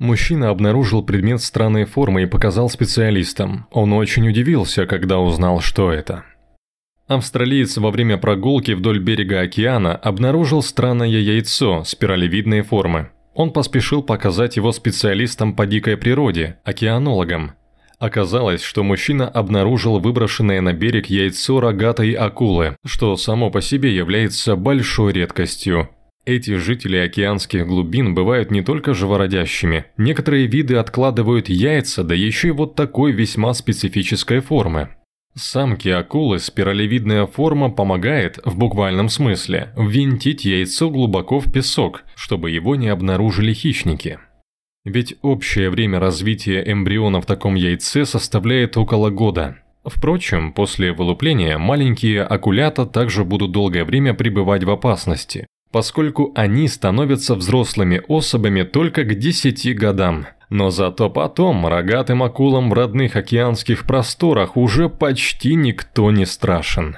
Мужчина обнаружил предмет странной формы и показал специалистам. Он очень удивился, когда узнал, что это. Австралиец во время прогулки вдоль берега океана обнаружил странное яйцо спиралевидной формы. Он поспешил показать его специалистам по дикой природе, океанологам. Оказалось, что мужчина обнаружил выброшенное на берег яйцо рогатой акулы, что само по себе является большой редкостью. Эти жители океанских глубин бывают не только живородящими. Некоторые виды откладывают яйца, да еще и вот такой весьма специфической формы. Самки акулы спиралевидная форма помогает, в буквальном смысле, ввинтить яйцо глубоко в песок, чтобы его не обнаружили хищники. Ведь общее время развития эмбриона в таком яйце составляет около года. Впрочем, после вылупления маленькие акулята также будут долгое время пребывать в опасности, поскольку они становятся взрослыми особами только к 10 годам. Но зато потом рогатым акулам в родных океанских просторах уже почти никто не страшен.